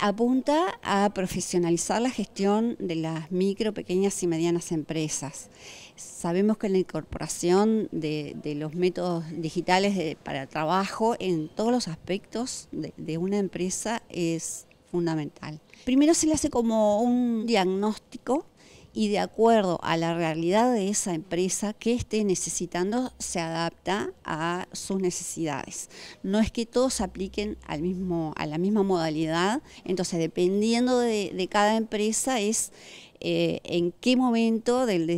apunta a profesionalizar la gestión de las micro, pequeñas y medianas empresas. Sabemos que la incorporación de, los métodos digitales de, para trabajo en todos los aspectos de, de una empresa es fundamental. Primero se le hace como un diagnóstico y de acuerdo a la realidad de esa empresa que esté necesitando se adapta a sus necesidades. No es que todos apliquen al mismo, a la misma modalidad, entonces dependiendo de, de cada empresa es eh, en qué momento del,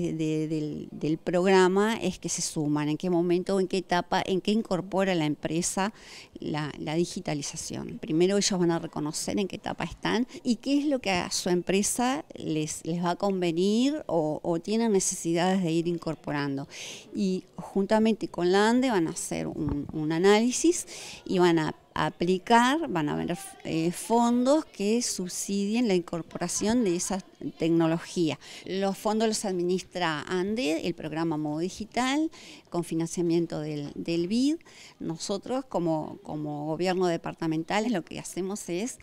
programa es que se suman, en qué momento, en qué etapa, en qué incorpora la empresa la, digitalización. Primero ellos van a reconocer en qué etapa están y qué es lo que a su empresa les, va a convenir o, tienen necesidades de ir incorporando. Y juntamente con la ANDE van a hacer un análisis y van a aplicar, van a haber eh, fondos que subsidien la incorporación de esa tecnología. Los fondos los administra ANDE, el programa Modo Digital, con financiamiento del, BID. Nosotros como, gobierno departamental lo que hacemos es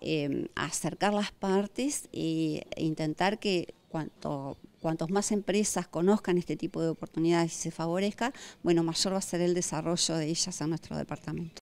em, acercar las partes eh, e intentar que cuanto cuantos más empresas conozcan este tipo de oportunidades y se favorezca, bueno, mayor va a ser el desarrollo de ellas en nuestro departamento.